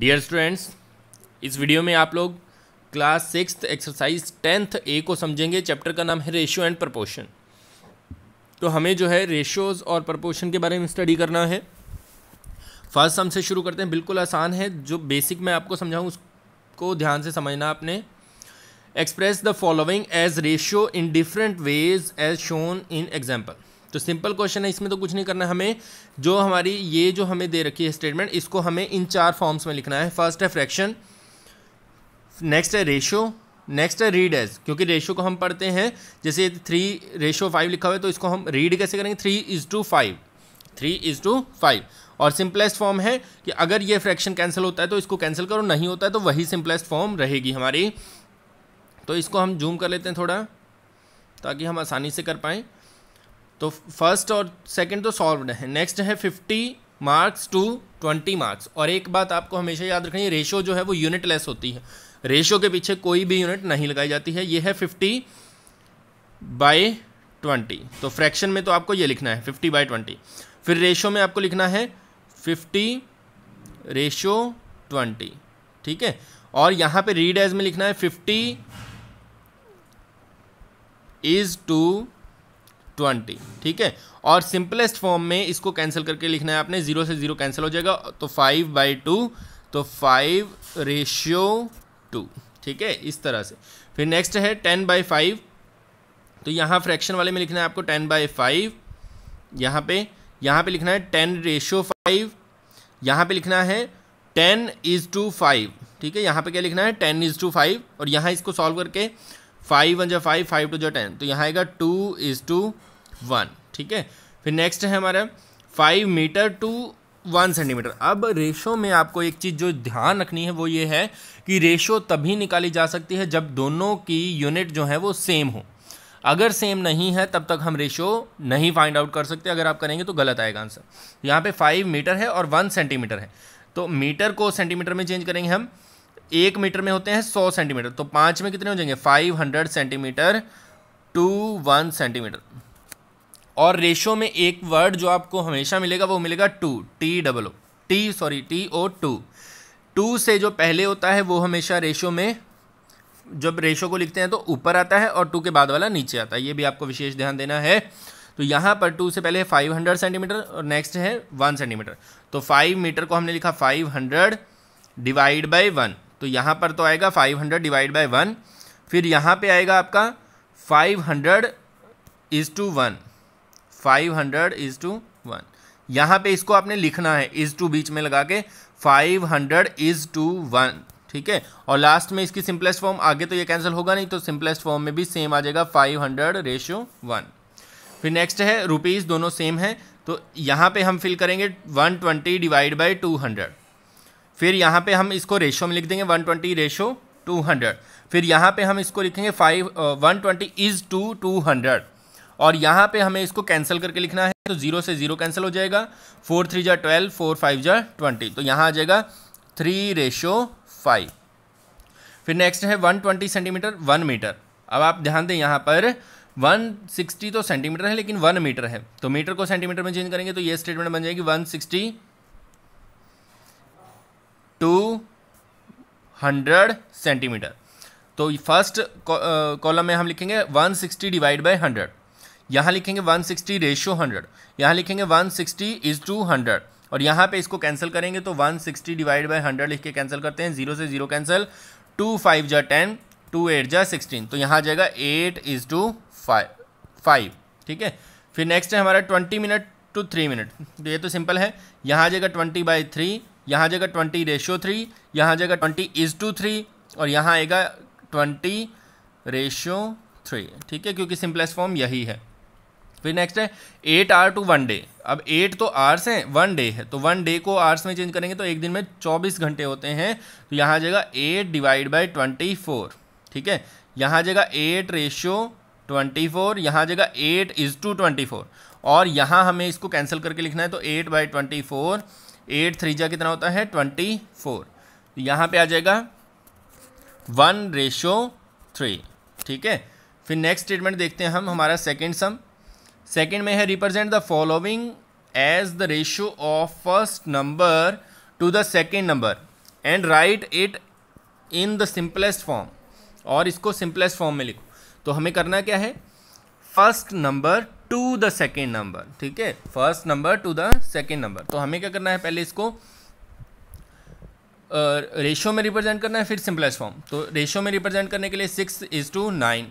dear students इस video में आप लोग class six exercise tenth A को समझेंगे चैप्टर का नाम है रेशियो एंड प्रपोर्शन तो हमें जो है रेशियोज़ और प्रपोर्शन के बारे में स्टडी करना है फर्स्ट हम से शुरू करते हैं बिल्कुल आसान है जो बेसिक मैं आपको समझाऊँ उसको ध्यान से समझना आपने express the following as ratio in different ways as shown in example तो सिंपल क्वेश्चन है इसमें तो कुछ नहीं करना हमें जो हमारी ये जो हमें दे रखी है स्टेटमेंट इसको हमें इन चार फॉर्म्स में लिखना है फर्स्ट है फ्रैक्शन नेक्स्ट है रेशो नेक्स्ट है रीड एज क्योंकि रेशो को हम पढ़ते हैं जैसे थ्री रेशो फाइव लिखा हुआ है तो इसको हम रीड कैसे करेंगे three is to five three is to five और सिंपलेस्ट फॉर्म है कि अगर ये फ्रैक्शन कैंसिल होता है तो इसको कैंसिल करो नहीं होता है तो वही सिंपलेस्ट फॉर्म रहेगी हमारी तो इसको हम जूम कर लेते हैं थोड़ा ताकि हम आसानी से कर पाएँ तो फर्स्ट और सेकंड तो सॉल्व है नेक्स्ट है fifty marks to twenty marks और एक बात आपको हमेशा याद रखनी है रेशो जो है वो यूनिट लेस होती है रेशो के पीछे कोई भी यूनिट नहीं लगाई जाती है ये है फिफ्टी बाई ट्वेंटी तो फ्रैक्शन में तो आपको ये लिखना है फिफ्टी बाई ट्वेंटी फिर रेशो में आपको लिखना है फिफ्टी रेशो ट्वेंटी ठीक है और यहाँ पे रीड एज में लिखना है फिफ्टी इज़ टू ट्वेंटी ठीक है और सिंपलेस्ट फॉर्म में इसको कैंसिल करके लिखना है आपने ज़ीरो से ज़ीरो कैंसिल हो जाएगा तो फाइव बाई टू तो फाइव रेशियो टू ठीक है इस तरह से फिर नेक्स्ट है टेन बाई फाइव तो यहाँ फ्रैक्शन वाले में लिखना है आपको टेन बाई फाइव यहाँ पे यहाँ पे लिखना है टेन रेशियो फाइव यहाँ पे लिखना है टेन इज़ टू फाइव ठीक है यहाँ पे क्या लिखना है टेन इज़ टू फाइव और यहाँ इसको सॉल्व करके फाइव वन जो फाइव फाइव टू जो टेन तो यहाँ आएगा टू इज़ टू वन ठीक है फिर नेक्स्ट है हमारा five metre to one centimetre अब रेशो में आपको एक चीज़ जो ध्यान रखनी है वो ये है कि रेशो तभी निकाली जा सकती है जब दोनों की यूनिट जो है वो सेम हो अगर सेम नहीं है तब तक हम रेशो नहीं फाइंड आउट कर सकते अगर आप करेंगे तो गलत आएगा आंसर यहाँ पे फाइव मीटर है और वन सेंटीमीटर है तो मीटर को सेंटीमीटर में चेंज करेंगे हम एक मीटर में होते हैं सौ सेंटीमीटर तो पाँच में कितने हो जाएंगे five hundred centimetre to one centimetre और रेशो में एक वर्ड जो आपको हमेशा मिलेगा वो मिलेगा to T double O T sorry T O to to से जो पहले होता है वो हमेशा रेशो में जब रेशो को लिखते हैं तो ऊपर आता है और टू के बाद वाला नीचे आता है ये भी आपको विशेष ध्यान देना है तो यहाँ पर टू से पहले है फाइव हंड्रेड सेंटीमीटर और नेक्स्ट है वन सेंटीमीटर तो फाइव मीटर को हमने लिखा five hundred divide by one तो यहाँ पर तो आएगा five hundred divide by one फिर यहाँ पे आएगा आपका five hundred is to one five hundred is to one यहाँ पर इसको आपने लिखना है इज़ टू बीच में लगा के five hundred is to one ठीक है और लास्ट में इसकी सिंपलेस्ट फॉर्म आगे तो ये कैंसिल होगा नहीं तो सिंपलेस्ट फॉर्म में भी सेम आ जाएगा फाइव हंड्रेड रेशियो वन फिर नेक्स्ट है रुपीज़ दोनों सेम है तो यहाँ पे हम फिल करेंगे one twenty divide by two hundred फिर यहाँ पे हम इसको रेशो में लिख देंगे one twenty ratio two hundred फिर यहाँ पे हम इसको लिखेंगे five one twenty is to two hundred और यहाँ पे हमें इसको कैंसिल करके लिखना है तो जीरो से जीरो कैंसिल हो जाएगा फोर थ्री जा ट्वेल्व फोर फाइव जा ट्वेंटी तो यहाँ आ जाएगा थ्री रेशो फाइव फिर नेक्स्ट है one twenty centimetre one metre अब आप ध्यान दें यहाँ पर वन सिक्सटी तो सेंटीमीटर है लेकिन वन मीटर है तो मीटर को सेंटीमीटर में चेंज करेंगे तो ये स्टेटमेंट बन जाएगी one sixty to hundred centimetre तो फर्स्ट कॉलम में हम लिखेंगे one sixty divide by hundred यहाँ लिखेंगे वन सिक्सटी रेशियो हंड्रेड यहाँ लिखेंगे one sixty is to hundred और यहाँ पे इसको कैंसिल करेंगे तो one sixty divide by hundred लिख के कैंसिल करते हैं जीरो से जीरो कैंसिल टू फाइव जा टेन टू एट जा सिक्सटीन तो यहाँ आ जाएगा एट इज़ टू फाइव ठीक है फिर नेक्स्ट है हमारा twenty minute to three minute तो ये तो सिंपल है यहाँ आ जाएगा ट्वेंटी बाई थ्री यहाँ जाएगा ट्वेंटी रेशियो थ्री यहाँ जाएगा ट्वेंटी इज टू थ्री और यहाँ आएगा ट्वेंटी रेशियो थ्री ठीक है क्योंकि सिंपलेस्ट फॉर्म यही है फिर नेक्स्ट है eight hour to one day अब एट तो आर्स हैं वन डे है तो वन डे को आर्स में चेंज करेंगे तो एक दिन में चौबीस घंटे होते हैं तो यहाँ जाएगा eight divide by twenty four ठीक है यहाँ जाएगा एट रेशियो ट्वेंटी फोर यहाँ जाएगा eight is to twenty four और यहाँ हमें इसको कैंसिल करके लिखना है तो eight by twenty four eight three जा कितना होता है ट्वेंटी फोर तो यहाँ पर आ जाएगा वन रेशो थ्री ठीक है फिर नेक्स्ट स्टेटमेंट देखते हैं हम हमारा सेकेंड सम सेकेंड में है represent the following as the ratio of first number to the second number and write it in the simplest form और इसको सिंपलेस्ट फॉर्म में लिखो तो हमें करना क्या है first number to the second number ठीक है first number to the second number तो हमें क्या करना है पहले इसको रेशो uh, में रिप्रेजेंट करना है फिर सिंपलेस्ट फॉर्म तो रेशो में रिप्रेजेंट करने के लिए सिक्स इज टू नाइन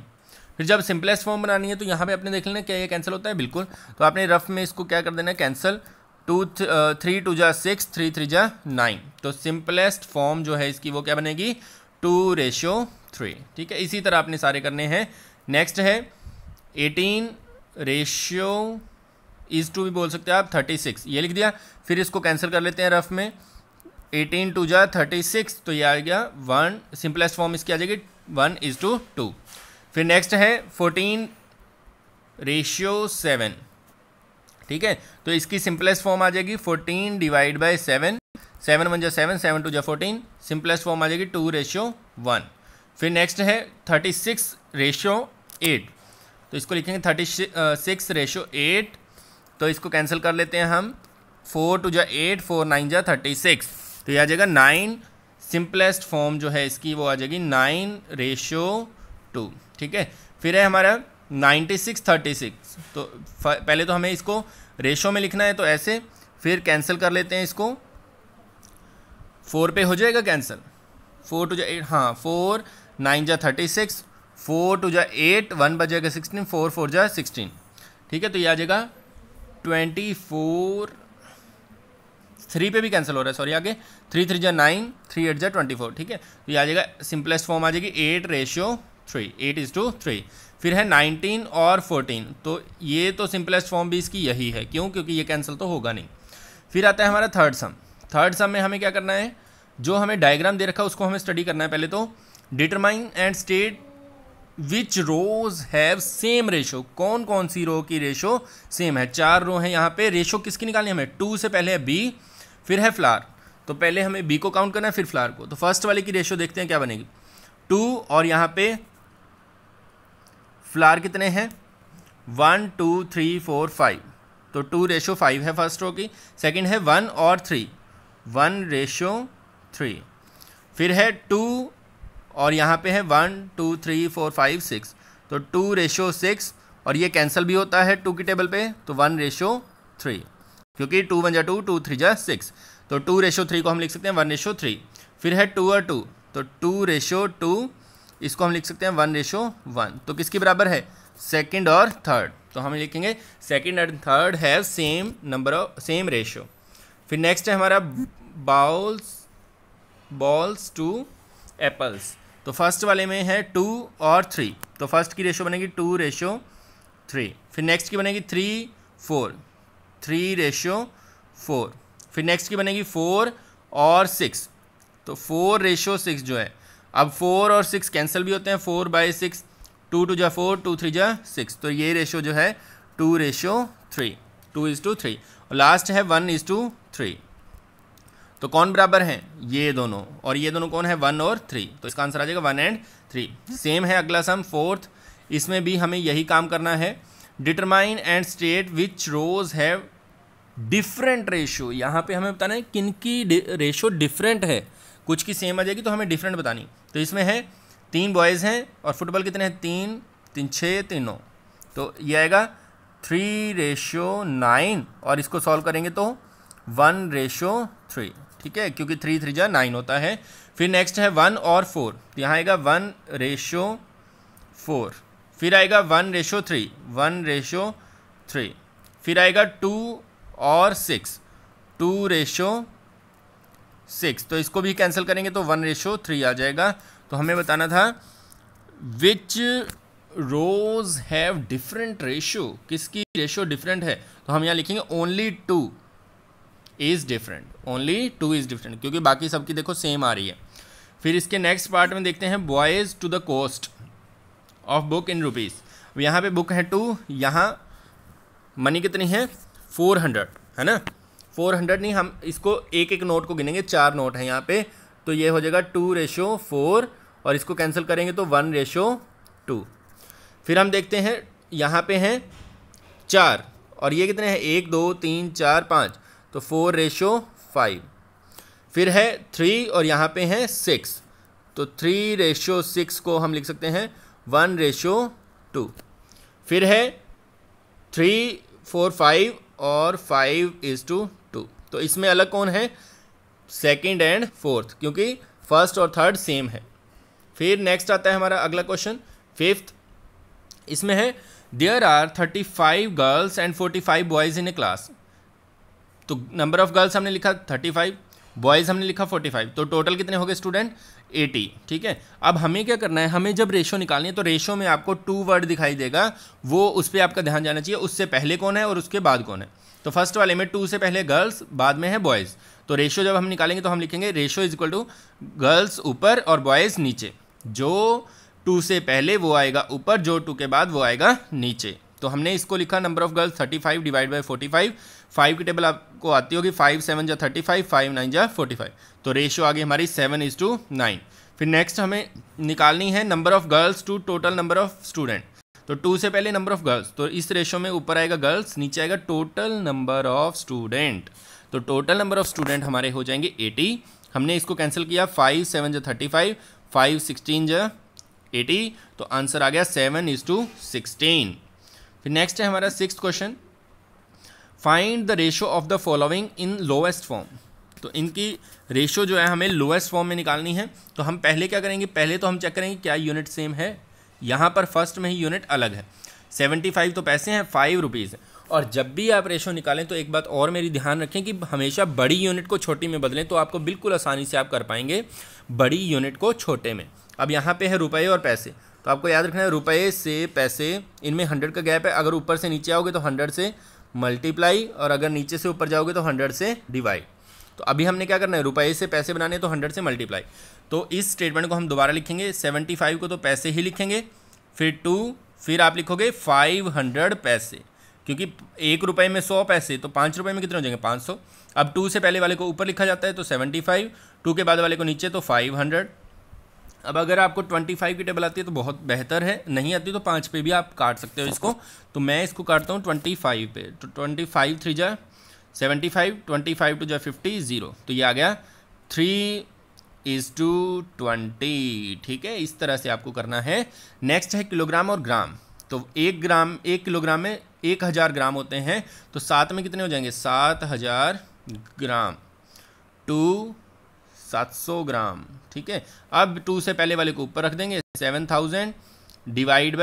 फिर जब सिंपलेस्ट फॉर्म बनानी है तो यहाँ पे आपने देख लेना क्या ये कैंसिल होता है बिल्कुल तो आपने रफ में इसको क्या कर देना है कैंसिल टू थ्री टू जा सिक्स थ्री थ्री जा नाइन तो सिंपलेस्ट फॉर्म जो है इसकी वो क्या बनेगी टू रेशियो थ्री ठीक है इसी तरह आपने सारे करने हैं नेक्स्ट है एटीन रेशियो इज टू भी बोल सकते हैं आप थर्टी सिक्स ये लिख दिया फिर इसको कैंसिल कर लेते हैं रफ में एटीन टू जा थर्टी सिक्स तो ये आ गया वन सिंपलेस्ट फॉर्म इसकी आ जाएगी वन इज टू टू फिर नेक्स्ट है फोर्टीन रेशियो सेवन ठीक है तो इसकी सिंपलेस्ट फॉर्म आ जाएगी fourteen divide by seven seven one जा सेवन सेवन टू जा फोर्टीन सिंपलेस्ट फॉर्म आ जाएगी टू रेशियो वन फिर नेक्स्ट है थर्टी सिक्स रेशियो एट तो इसको लिखेंगे थर्टी सिक्स रेशो एट तो इसको कैंसिल कर लेते हैं हम फोर टू जो एट फोर नाइन जो थर्टी सिक्स तो ये आ जाएगा नाइन सिंपलेस्ट फॉर्म जो है इसकी वो आ जाएगी नाइन रेशो टू ठीक है फिर है हमारा नाइन्टी सिक्स थर्टी सिक्स तो पहले तो हमें इसको रेशो में लिखना है तो ऐसे फिर कैंसिल कर लेते हैं इसको फोर पे हो जाएगा कैंसिल फोर टू जो एट हाँ फोर नाइन जो थर्टी सिक्स फोर टू जा एट वन बजेगा सिक्सटीन फोर फोर जा सिक्सटीन ठीक है तो ये आ जाएगा ट्वेंटी फोर थ्री पे भी कैंसिल हो रहा है सॉरी आगे थ्री थ्री जा नाइन थ्री एट जा ट्वेंटी फोर ठीक है तो ये आ जाएगा सिंपलेस्ट फॉर्म आ जाएगी eight ratio three eight is to three फिर है नाइनटीन और फोर्टीन तो ये तो सिंपलेस्ट फॉर्म भी इसकी यही है क्यों क्योंकि ये कैंसिल तो होगा नहीं फिर आता है हमारा थर्ड सम थर्ड सम में हमें क्या करना है जो हमें डायग्राम दे रखा है उसको हमें स्टडी करना है पहले तो determine and state which rows have same ratio कौन कौन सी रो की रेशो सेम है चार रो है यहाँ पे रेशो किसकी निकालनी हमें टू से पहले है बी फिर है फ्लार तो पहले हमें बी को काउंट करना है फिर फ्लार को तो फर्स्ट वाले की रेशो देखते हैं क्या बनेगी टू और यहाँ पे फ्लार कितने हैं one two three four five तो टू रेशो फाइव है फर्स्ट रो की सेकेंड है वन और थ्री वन रेशो थ्री फिर है टू और यहाँ पे है one two three four five six तो टू रेशो सिक्स और ये कैंसिल भी होता है टू की टेबल पे तो वन रेशो थ्री क्योंकि टू वन जा टू टू थ्री जा सिक्स तो टू रेशो थ्री को हम लिख सकते हैं वन रेशो थ्री फिर है टू और टू तो टू रेशो टू इसको हम लिख सकते हैं वन रेशो वन तो किसके बराबर है सेकेंड और थर्ड तो हम लिखेंगे second and third have same number of same ratio फिर नेक्स्ट है हमारा बाउल्स बॉल्स टू एप्पल्स तो फर्स्ट वाले में है टू और थ्री तो फर्स्ट की रेशो बनेगी टू रेशो थ्री फिर नेक्स्ट की बनेगी three four three ratio four फिर नेक्स्ट की बनेगी फोर और सिक्स तो फोर रेशो सिक्स जो है अब फोर और सिक्स कैंसिल भी होते हैं four by six two two जा फोर टू थ्री जा सिक्स तो ये रेशो जो है two ratio three two is to three और लास्ट है वन इज़ टू थ्री तो कौन बराबर है ये दोनों और ये दोनों कौन है वन और थ्री तो इसका आंसर आ जाएगा वन एंड थ्री सेम है अगला सम फोर्थ इसमें भी हमें यही काम करना है determine and state which rows have different ratio यहाँ पे हमें बताना है किन की रेशो डिफरेंट है कुछ की सेम आ जाएगी तो हमें डिफरेंट बतानी तो इसमें है तीन बॉयज़ हैं और फुटबॉल कितने हैं तीन तीन छः तीन नौ तो ये आएगा थ्री रेशो नाइन और इसको सॉल्व करेंगे तो वन रेशो थ्री ठीक है क्योंकि थ्री थ्री जा नाइन होता है फिर नेक्स्ट है वन और फोर तो यहाँ आएगा वन रेशो फोर फिर आएगा one ratio three one ratio three फिर आएगा टू और सिक्स टू रेशो सिक्स तो इसको भी कैंसिल करेंगे तो वन रेशो थ्री आ जाएगा तो हमें बताना था which rows have different ratio किसकी रेशो डिफरेंट है तो हम यहाँ लिखेंगे only two is different only two is different क्योंकि बाकी सबकी देखो सेम आ रही है फिर इसके नेक्स्ट पार्ट में देखते हैं boys to the cost of book in rupees यहाँ पे बुक है टू यहाँ मनी कितनी है फोर हंड्रेड है ना फोर हंड्रेड नहीं हम इसको एक एक नोट को गिनेंगे चार नोट हैं यहाँ पे तो ये हो जाएगा टू रेशो फोर और इसको कैंसिल करेंगे तो वन रेशो टू फिर हम देखते हैं यहाँ पे हैं चार और ये कितने हैं एक दो तीन चार पाँच तो फोर रेशो फाइव फिर है थ्री और यहाँ पे है सिक्स तो थ्री रेशो सिक्स को हम लिख सकते हैं वन रेशो टू फिर है थ्री फोर फाइव और फाइव इज़ टू टू तो इसमें अलग कौन है सेकेंड एंड फोर्थ क्योंकि फर्स्ट और थर्ड सेम है फिर नेक्स्ट आता है हमारा अगला क्वेश्चन फिफ्थ इसमें है there are thirty five girls and forty five boys in a class तो नंबर ऑफ गर्ल्स हमने लिखा थर्टी फाइव बॉयज़ हमने लिखा फोर्टी फाइव तो टोटल कितने हो गए स्टूडेंट एटी ठीक है अब हमें क्या करना है हमें जब रेशो निकालनी है तो रेशो में आपको टू वर्ड दिखाई देगा वो उस पर आपका ध्यान जाना चाहिए उससे पहले कौन है और उसके बाद कौन है तो फर्स्ट वाले में टू से पहले गर्ल्स बाद में है बॉयज़ तो रेशो जब हम निकालेंगे तो हम लिखेंगे ratio is equal to girls ऊपर और बॉयज़ नीचे जो टू से पहले वो आएगा ऊपर जो टू के बाद वो आएगा नीचे तो हमने इसको लिखा number of girls thirty five divide by forty five five की टेबल आप को आती होगी फाइव सेवन जा थर्टी फाइव फाइव नाइन जा फोर्टी फाइव तो रेशियो आ गई हमारी सेवन इज़ टू नाइन फिर नेक्स्ट हमें निकालनी है number of girls to total number of student तो टू से पहले नंबर ऑफ़ गर्ल्स तो इस रेशो में ऊपर आएगा गर्ल्स नीचे आएगा टोटल नंबर ऑफ़ स्टूडेंट तो टोटल नंबर ऑफ़ स्टूडेंट हमारे हो जाएंगे एटी हमने इसको कैंसिल किया फाइव सेवन जा थर्टी फाइव फाइव सिक्सटीन जा एटी तो आंसर आ गया सेवन इज़ टू सिक्सटीन फिर नेक्स्ट है हमारा six question find the ratio of the following in lowest form तो इनकी रेशो जो है हमें लोएस्ट फॉर्म में निकालनी है तो हम पहले क्या करेंगे पहले तो हम चेक करेंगे क्या यूनिट सेम है यहाँ पर फर्स्ट में ही यूनिट अलग है सेवेंटी फाइव तो पैसे हैं फाइव रुपीज़ और जब भी आप रेशो निकालें तो एक बात और मेरी ध्यान रखें कि हमेशा बड़ी यूनिट को छोटी में बदलें तो आपको बिल्कुल आसानी से आप कर पाएंगे बड़ी यूनिट को छोटे में अब यहाँ पे है रुपए और पैसे तो आपको याद रखना है रुपए से पैसे इनमें हंड्रेड का गैप है अगर ऊपर से नीचे आओगे तो हंड्रेड से मल्टीप्लाई और अगर नीचे से ऊपर जाओगे तो हंड्रेड से डिवाइड तो अभी हमने क्या करना है रुपए से पैसे बनाने तो हंड्रेड से मल्टीप्लाई तो इस स्टेटमेंट को हम दोबारा लिखेंगे सेवेंटी फाइव को तो पैसे ही लिखेंगे फिर टू फिर आप लिखोगे फाइव हंड्रेड पैसे क्योंकि एक रुपए में सौ पैसे तो पाँच रुपये में कितने हो जाएंगे पाँच सौ अब टू से पहले वाले को ऊपर लिखा जाता है तो सेवेंटी फाइव टू के बाद वाले को नीचे तो फाइव हंड्रेड अब अगर आपको ट्वेंटी फाइव की टेबल आती है तो बहुत बेहतर है नहीं आती तो पाँच पे भी आप काट सकते हो इसको तो मैं इसको काटता हूँ ट्वेंटी फाइव पे तो ट्वेंटी फाइव थ्री जाए seventy five twenty five two जाए फिफ्टी ज़ीरो तो ये आ गया थ्री इज़ टू ट्वेंटी ठीक है इस तरह से आपको करना है नेक्स्ट है किलोग्राम और ग्राम तो एक ग्राम एक किलोग्राम में एक हज़ार ग्राम होते हैं तो सात में कितने हो जाएंगे सात हज़ार ग्राम टू 700 ग्राम ठीक है अब टू से पहले वाले को ऊपर रख देंगे 7000 डिवाइड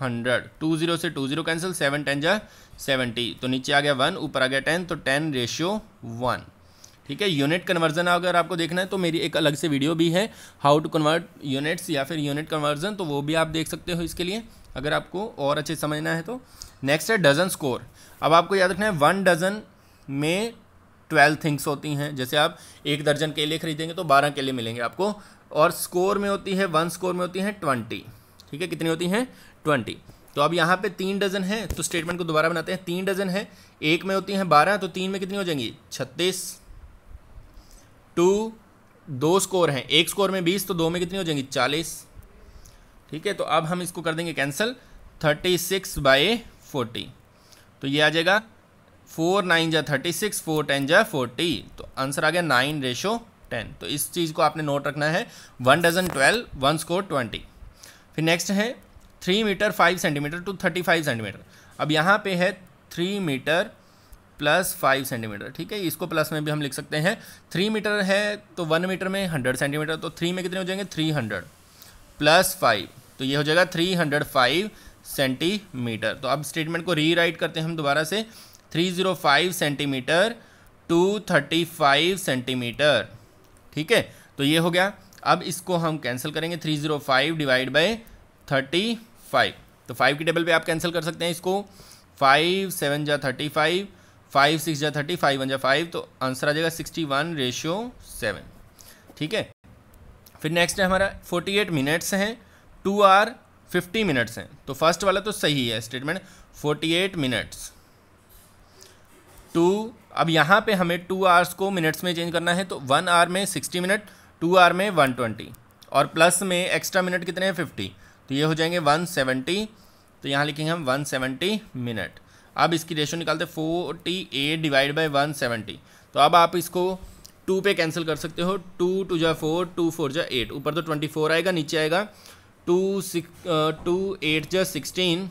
हंड्रेड टू जीरो से 20 कैंसिल सेवन टेन जा सेवेंटी तो नीचे आ गया वन ऊपर आ गया टेन तो टेन रेशियो वन ठीक है यूनिट कन्वर्जन अगर आपको देखना है तो मेरी एक अलग से वीडियो भी है हाउ टू कन्वर्ट यूनिट्स या फिर यूनिट कन्वर्जन तो वो भी आप देख सकते हो इसके लिए अगर आपको और अच्छे समझना है तो नेक्स्ट है डजन स्कोर अब आपको याद रखना है वन डजन में ट्वेल्व थिंग्स होती हैं जैसे आप एक दर्जन केले खरीदेंगे तो बारह केले मिलेंगे आपको और स्कोर में होती है वन स्कोर में होती है ट्वेंटी ठीक है कितनी होती हैं ट्वेंटी तो अब यहाँ पे तीन डजन है तो स्टेटमेंट को दोबारा बनाते हैं तीन डजन है एक में होती हैं बारह तो तीन में कितनी हो जाएंगी छत्तीस टू दो स्कोर हैं एक स्कोर में बीस तो दो में कितनी हो जाएंगी चालीस ठीक है तो अब हम इसको कर देंगे cancel thirty six by forty तो ये आ जाएगा फोर नाइन जा थर्टी सिक्स फोर टेन जा फोर्टी तो आंसर आ गया नाइन रेशो टेन तो इस चीज़ को आपने नोट रखना है one dozen twelve one score twenty फिर नेक्स्ट है three metre five centimetre to thirty five centimetre अब यहाँ पे है three metre plus five centimetre ठीक है इसको प्लस में भी हम लिख सकते हैं थ्री मीटर है तो वन मीटर में हंड्रेड सेंटीमीटर तो थ्री में कितने हो जाएंगे थ्री हंड्रेड प्लस फाइव तो ये हो जाएगा थ्री हंड्रेड फाइव सेंटीमीटर तो अब स्टेटमेंट को रीराइट करते हैं हम दोबारा से 305 centimetre to thirty five centimetre ठीक है तो ये हो गया अब इसको हम कैंसिल करेंगे three zero five divide by thirty five तो फाइव की टेबल पे आप कैंसिल कर सकते हैं इसको फाइव सेवन जा थर्टी फाइव फाइव सिक्स जा थर्टी फाइव वन जा फाइव तो आंसर आ जाएगा सिक्सटी वन रेशियो सेवन ठीक है फिर नेक्स्ट है हमारा फोर्टी एट मिनट्स हैं टू आर फिफ्टी मिनट्स हैं तो फर्स्ट वाला तो सही है statement forty eight minutes to अब यहाँ पे हमें टू आवर्स को मिनट्स में चेंज करना है तो वन आवर में सिक्सटी मिनट टू आवर में वन ट्वेंटी और प्लस में एक्स्ट्रा मिनट कितने हैं फिफ्टी तो ये हो जाएंगे वन सेवेंटी तो यहाँ लिखेंगे हम वन सेवेंटी मिनट अब इसकी रेशो निकालते हैं forty eight divide by one seventy तो अब आप इसको टू पे कैंसिल कर सकते हो टू टू जा फोर टू फोर जा एट ऊपर तो ट्वेंटी फोर आएगा नीचे आएगा टू सिक्स टू एट जा सिक्सटीन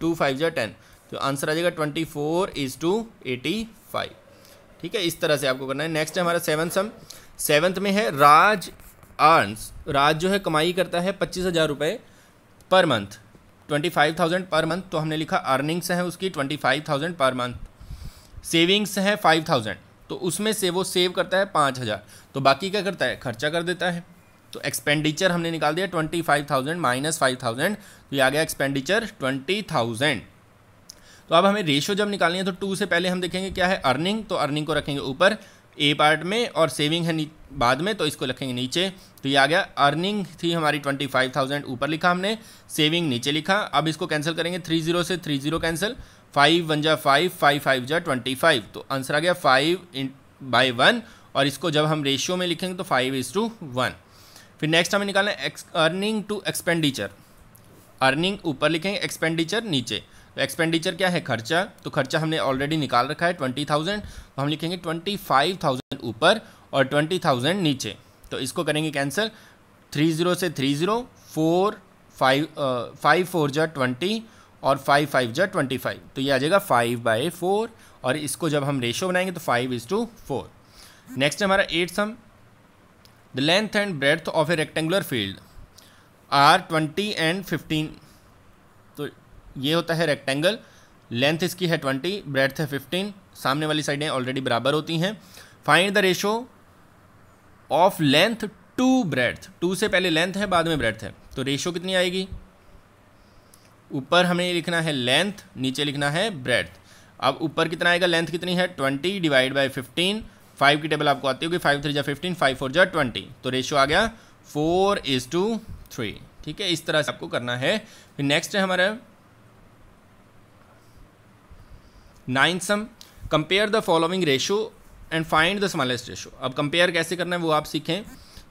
टू फाइव जा टेन तो आंसर आ जाएगा twenty four is to eighty five ठीक है इस तरह से आपको करना है नेक्स्ट है हमारा सेवन सम सेवन्थ में है राज अर्नस राज जो है कमाई करता है पच्चीस हज़ार रुपये per month twenty five thousand per month तो हमने लिखा अर्निंग्स हैं उसकी twenty five thousand per month savings हैं फाइव थाउजेंड तो उसमें से वो सेव करता है पाँच हज़ार तो बाकी क्या करता है खर्चा कर देता है तो एक्सपेंडिचर हमने निकाल दिया twenty five thousand minus five thousand तो ये आ गया एक्सपेंडिचर ट्वेंटी थाउजेंड तो अब हमें रेशियो जब निकालनी है तो टू से पहले हम देखेंगे क्या है अर्निंग तो अर्निंग को रखेंगे ऊपर ए पार्ट में और सेविंग है बाद में तो इसको रखेंगे नीचे तो ये आ गया अर्निंग थी हमारी ट्वेंटी फाइव थाउजेंड ऊपर लिखा हमने सेविंग नीचे लिखा अब इसको कैंसिल करेंगे थ्री जीरो से three zero cancel five one जा फाइव फाइव फाइव जा ट्वेंटी फाइव तो आंसर आ गया फाइव इन बाई वन और इसको जब हम रेशियो में लिखेंगे तो फाइव इज़ टू वन फिर नेक्स्ट हमें निकालना है अर्निंग टू एक्सपेंडिचर अर्निंग ऊपर लिखेंगे एक्सपेंडिचर नीचे एक्सपेंडिचर क्या है खर्चा तो खर्चा हमने ऑलरेडी निकाल रखा है ट्वेंटी थाउजेंड तो हम लिखेंगे ट्वेंटी फाइव थाउजेंड ऊपर और ट्वेंटी थाउजेंड नीचे तो इसको करेंगे कैंसिल थ्री ज़ीरो से three zero four five five four जा ट्वेंटी और फाइव फाइव जा ट्वेंटी फाइव तो ये आ जाएगा फाइव बाई फोर और इसको जब हम रेशो बनाएंगे तो five is to four next हमारा eight sum the length and breadth of a rectangular field are twenty and fifteen ये होता है रेक्टेंगल लेंथ इसकी है ट्वेंटी ब्रेथ है फिफ्टीन सामने वाली साइडें ऑलरेडी बराबर होती हैं find the ratio of length to breadth to से पहले लेंथ है बाद में ब्रेथ है तो रेशो कितनी आएगी ऊपर हमें लिखना है लेंथ नीचे लिखना है ब्रेथ अब ऊपर कितना आएगा लेंथ कितनी है twenty divide by fifteen five की टेबल आपको आती होगी फाइव थ्री जा फिफ्टीन फाइव फोर जा ट्वेंटी तो रेशो आ गया फोर इज़ टू थ्री ठीक है इस तरह से आपको करना है फिर नेक्स्ट है हमारा nine sum compare the following ratio and find the smallest ratio अब कंपेयर कैसे करना है वो आप सीखें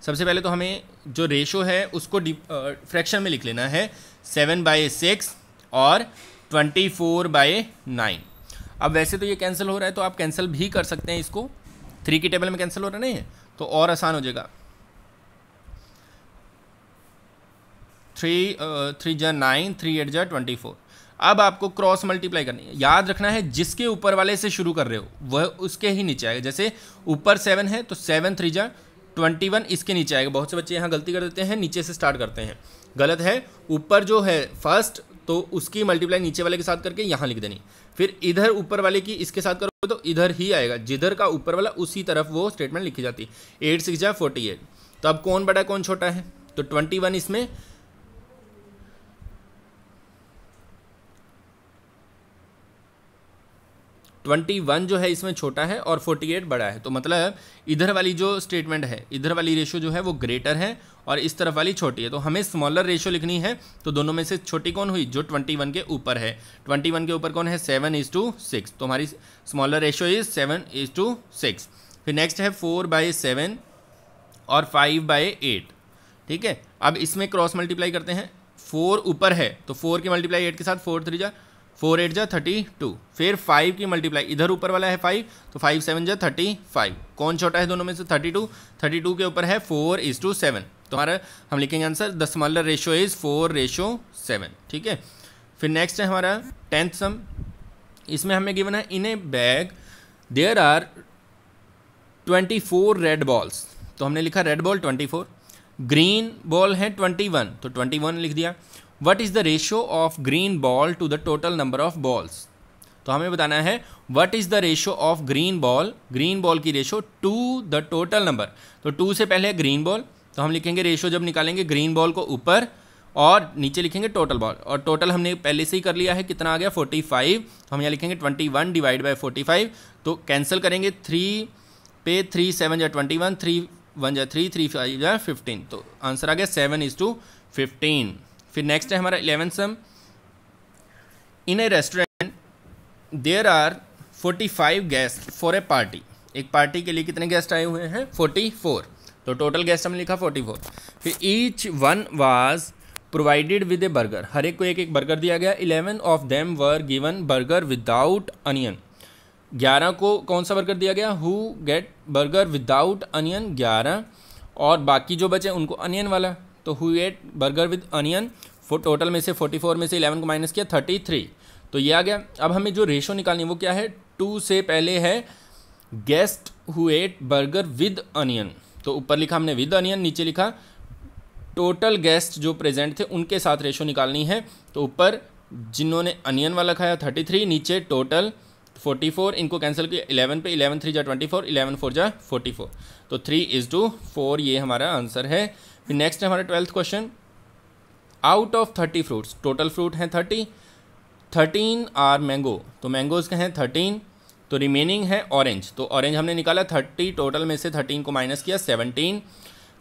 सबसे पहले तो हमें जो रेशो है उसको फ्रैक्शन में लिख लेना है सेवन बाई सिक्स और ट्वेंटी फोर बाई नाइन अब वैसे तो ये कैंसिल हो रहा है तो आप कैंसिल भी कर सकते हैं इसको थ्री की टेबल में कैंसिल हो रहा नहीं है तो और आसान हो जाएगा थ्री थ्री जा नाइन थ्री एट जा ट्वेंटी फोर अब आपको क्रॉस मल्टीप्लाई करनी है याद रखना है जिसके ऊपर वाले से शुरू कर रहे हो वह उसके ही नीचे आएगा जैसे ऊपर सेवन है तो सेवन थ्री जा ट्वेंटी वन इसके नीचे आएगा बहुत से बच्चे यहाँ गलती कर देते हैं नीचे से स्टार्ट करते हैं गलत है ऊपर जो है फर्स्ट तो उसकी मल्टीप्लाई नीचे वाले के साथ करके यहाँ लिख देनी फिर इधर ऊपर वाले की इसके साथ करोगे तो इधर ही आएगा जिधर का ऊपर वाला उसी तरफ वो स्टेटमेंट लिखी जाती है एट सिक्स जा फोर्टी एट तो अब कौन बड़ा कौन छोटा है तो ट्वेंटी वन इसमें ट्वेंटी वन जो है इसमें छोटा है और फोर्टी एट बड़ा है तो मतलब इधर वाली जो स्टेटमेंट है इधर वाली रेशियो जो है वो ग्रेटर है और इस तरफ वाली छोटी है तो हमें स्मॉलर रेशियो लिखनी है तो दोनों में से छोटी कौन हुई जो ट्वेंटी वन के ऊपर है ट्वेंटी वन के ऊपर कौन है सेवन इज टू सिक्स तो हमारी smaller ratio is seven is to six फिर नेक्स्ट है फोर बाय सेवन और फाइव बाय एट ठीक है अब इसमें क्रॉस मल्टीप्लाई करते हैं फोर ऊपर है तो फोर के मल्टीप्लाई एट के साथ फोर थ्री जा फोर एट जा थर्टी टू फिर फाइव की मल्टीप्लाई इधर ऊपर वाला है फाइव तो फाइव सेवन जा थर्टी फाइव कौन छोटा है दोनों में से थर्टी टू थर्टी टू के ऊपर है फोर इज टू सेवन तो हमारा हम लिखेंगे answer the smaller ratio is four ratio seven ठीक है फिर नेक्स्ट है हमारा टेंथ सम इसमें हमें गिवन है in a bag there are twenty four red balls तो हमने लिखा red ball twenty four green ball है ट्वेंटी वन तो ट्वेंटी वन लिख दिया what is the ratio of green ball to the total number of balls तो हमें बताना है what is the ratio of green ball green ball की ratio to the total number तो to से पहले ग्रीन बॉल तो हम लिखेंगे रेशो जब निकालेंगे ग्रीन बॉल को ऊपर और नीचे लिखेंगे टोटल बॉल और टोटल हमने पहले से ही कर लिया है कितना आ गया 45 तो हम यहाँ लिखेंगे 21 वन डिवाइड बाई फोर्टी तो कैंसिल करेंगे थ्री पे थ्री सेवन या ट्वेंटी वन थ्री वन या थ्री थ्री फाइव या फिफ्टीन तो आंसर आ गया सेवन इज़ टू फिफ्टीन फिर नेक्स्ट है हमारा eleven sum in a restaurant there are forty five guest for a party एक पार्टी के लिए कितने गेस्ट आए हुए हैं फोर्टी फोर तो टोटल गेस्ट हमने लिखा फोर्टी फोर फिर each one was provided with a burger हर एक को एक एक बर्गर दिया गया eleven of them were given burger without onion ग्यारह को कौन सा बर्गर दिया गया who get burger without onion ग्यारह और बाकी जो बचे उनको अनियन वाला तो who get burger with onion total में से 44 में से 11 को माइनस किया 33 तो ये आ गया अब हमें जो रेशो निकालनी है वो क्या है टू से पहले है guest who ate burger with onion तो ऊपर लिखा हमने विद अनियन नीचे लिखा टोटल गेस्ट जो प्रेजेंट थे उनके साथ रेशो निकालनी है तो ऊपर जिन्होंने अनियन वाला खाया थर्टी थ्री नीचे टोटल फोर्टी फोर इनको कैंसिल किया इलेवन पे इलेवन थ्री जा ट्वेंटी फोर इलेवन फोर जा फोर्टी फोर तो थ्री इज़ टू फोर ये हमारा आंसर है फिर नेक्स्ट है हमारा twelfth question out of thirty fruits total fruit हैं थर्टी थर्टीन आर मैंगो तो मैंगोज़ के हैं थर्टीन तो रिमेनिंग है ऑरेंज तो ऑरेंज हमने निकाला थर्टी टोटल में से थर्टीन को माइनस किया सेवनटीन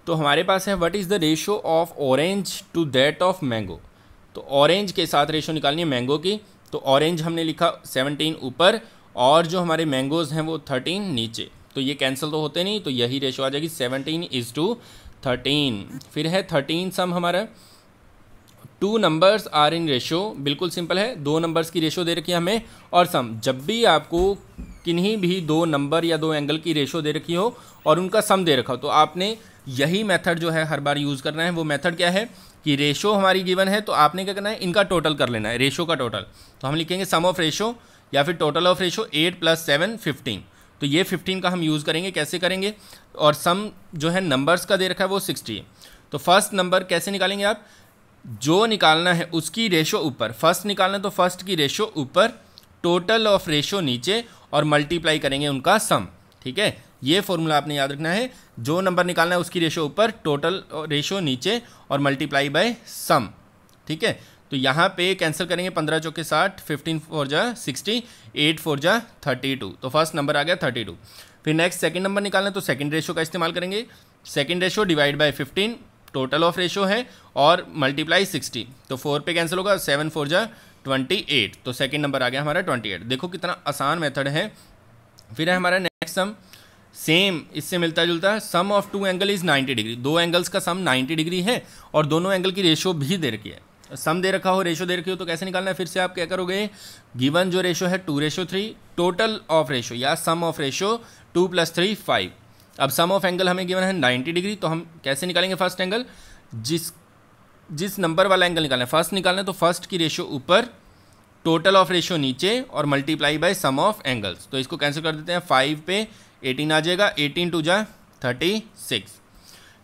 तो हमारे पास है what is the ratio of orange to that of mango तो ऑरेंज के साथ रेशियो निकालनी है मैंगो की तो ऑरेंज हमने लिखा सेवनटीन ऊपर और जो हमारे मैंगोज़ हैं वो थर्टीन नीचे तो ये कैंसिल तो होते नहीं तो यही रेशो आ जाएगी सेवनटीन इज़ टू थर्टीन फिर है थर्टीन सम हमारा two numbers are in ratio बिल्कुल सिंपल है दो नंबर्स की रेशो दे रखी है हमें और सम जब भी आपको किन्हीं भी दो नंबर या दो एंगल की रेशो दे रखी हो और उनका सम दे रखा हो तो आपने यही मेथड जो है हर बार यूज़ करना है वो मेथड क्या है कि रेशो हमारी गिवन है तो आपने क्या करना है इनका टोटल कर लेना है रेशो का टोटल तो हम लिखेंगे सम ऑफ रेशो या फिर total of ratio eight plus seven fifteen तो ये फिफ्टीन का हम यूज़ करेंगे कैसे करेंगे और सम जो है नंबर्स का दे रखा है वो सिक्सटी तो फर्स्ट नंबर कैसे निकालेंगे आप जो निकालना है उसकी रेशो ऊपर फर्स्ट निकालना तो फर्स्ट की रेशो ऊपर टोटल ऑफ रेशो नीचे और मल्टीप्लाई करेंगे उनका सम ठीक है ये फॉर्मूला आपने याद रखना है जो नंबर निकालना है उसकी रेशो ऊपर टोटल रेशो नीचे और मल्टीप्लाई बाय सम ठीक है तो यहाँ पे कैंसिल करेंगे पंद्रह चौके साठ फिफ्टीन फोर जा सिक्सटी एट फोर जा थर्टी टू तो फर्स्ट नंबर आ गया थर्टी टू फिर नेक्स्ट सेकेंड नंबर निकालना है तो सेकेंड रेशो का इस्तेमाल करेंगे second ratio divide by fifteen total of ratio है और मल्टीप्लाई सिक्सटी तो फोर पे कैंसिल होगा सेवन फोर जा ट्वेंटी एट तो सेकेंड नंबर आ गया हमारा ट्वेंटी एट देखो कितना आसान मेथड है फिर है हमारा नेक्स्ट सम सेम इससे मिलता जुलता sum of two angle is ninety degree दो एंगल्स का सम नाइन्टी डिग्री है और दोनों एंगल की रेशो भी दे रखी है सम दे रखा हो रेशो दे रखी हो तो कैसे निकालना है फिर से आप क्या करोगे गिवन जो रेशो है two ratio three total of ratio या sum of ratio two plus three five अब सम ऑफ एंगल हमें गिवन है नाइन्टी डिग्री तो हम कैसे निकालेंगे फर्स्ट एंगल जिस जिस नंबर वाला एंगल निकालना है फर्स्ट निकालना है तो फर्स्ट की रेशो ऊपर टोटल ऑफ रेशो नीचे और multiply by sum of angles तो इसको कैंसिल कर देते हैं फाइव पे एटीन आ जाएगा एटीन टू जा थर्टी सिक्स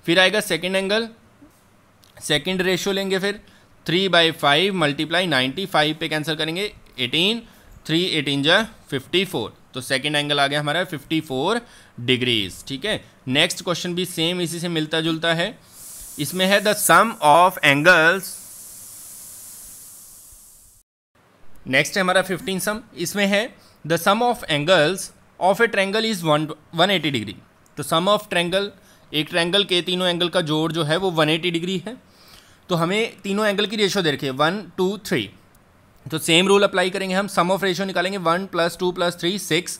फिर आएगा सेकेंड एंगल सेकेंड रेशो लेंगे फिर three by five multiply ninety five पे कैंसिल करेंगे एटीन थ्री एटीन जा फिफ्टी फोर तो सेकेंड एंगल आ गया हमारा फिफ्टी फोर डिग्रीज ठीक है नेक्स्ट क्वेश्चन भी सेम इसी से मिलता जुलता है इसमें है the sum of angles next है हमारा फिफ्टीन सम इसमें है the sum of angles of a triangle is one one eighty degree तो सम ऑफ ट्रैंगल एक ट्रैंगल के तीनों एंगल का जोड़ जो है वो वन एटी डिग्री है तो हमें तीनों एंगल की रेशो दे रखी है वन टू थ्री तो सेम रूल अप्लाई करेंगे हम सम ऑफ रेशियो निकालेंगे one plus two plus three six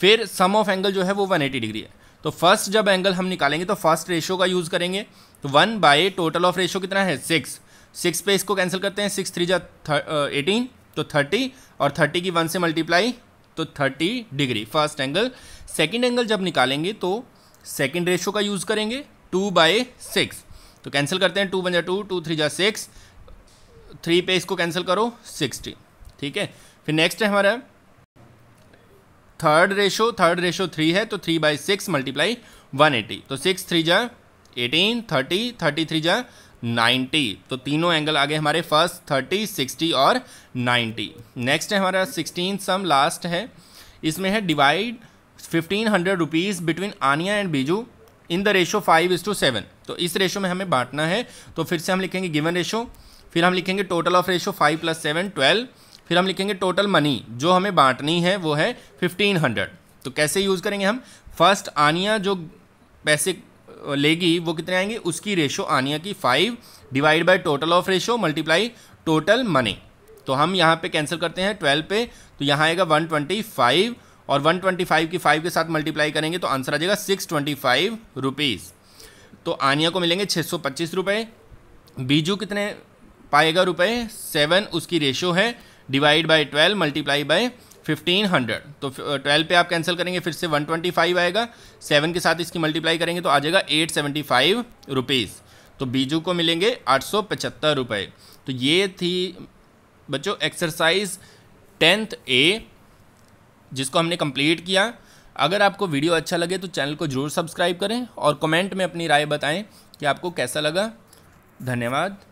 फिर सम ऑफ एंगल जो है वो वन एटी डिग्री है तो फर्स्ट जब एंगल हम निकालेंगे तो फर्स्ट रेशियो का यूज़ करेंगे तो one by total of ratio कितना है सिक्स सिक्स पे इसको कैंसिल करते हैं सिक्स थ्री जा एटीन uh, तो थर्टी और थर्टी की वन से मल्टीप्लाई तो thirty degree first angle second angle जब निकालेंगे तो सेकेंड रेशो का यूज़ करेंगे टू बाय सिक्स तो कैंसिल करते हैं टू वन जा टू टू थ्री जा सिक्स थ्री पे इसको कैंसिल करो सिक्सटी ठीक है फिर नेक्स्ट है हमारा third ratio third ratio three है तो three by six multiply one eighty तो सिक्स थ्री जा एटीन थर्टी थर्टी थ्री जा नाइन्टी तो तीनों एंगल आ गए हमारे फर्स्ट थर्टी सिक्सटी और नाइन्टी नेक्स्ट है हमारा सिक्सटीन सम लास्ट है इसमें है divide fifteen hundred rupees between Aniya and Biju in the ratio five is two seven तो इस रेशो में हमें बांटना है तो फिर से हम लिखेंगे गिवन रेशो फिर हम लिखेंगे total of ratio five plus seven twelve फिर हम लिखेंगे टोटल मनी जो हमें बांटनी है वो है फिफ्टीन हंड्रेड तो कैसे यूज़ करेंगे हम फर्स्ट आनिया जो पैसे लेगी वो कितने आएंगे उसकी रेशो आनिया की five divide by total of ratio multiply total money तो हम यहाँ पे कैंसिल करते हैं ट्वेल्व पे तो यहाँ आएगा वन ट्वेंटी फाइव और वन ट्वेंटी फाइव की फाइव के साथ मल्टीप्लाई करेंगे तो आंसर आ जाएगा सिक्स ट्वेंटी फाइव रुपीज़ तो आनिया को मिलेंगे छः सौ पच्चीस रुपये बीजू कितने पाएगा रुपये सेवन उसकी रेशो है divide by twelve multiply by fifteen hundred तो ट्वेल्व पे आप कैंसिल करेंगे फिर से वन ट्वेंटी फाइव आएगा सेवन के साथ इसकी मल्टीप्लाई करेंगे तो आ जाएगा एट सेवेंटी फाइव रुपीज़ तो बीजू को मिलेंगे आठ सौ पचहत्तर रुपये तो ये थी बच्चों एक्सरसाइज टेंथ ए जिसको हमने कंप्लीट किया अगर आपको वीडियो अच्छा लगे तो चैनल को ज़रूर सब्सक्राइब करें और कमेंट में अपनी राय बताएं कि आपको कैसा लगा धन्यवाद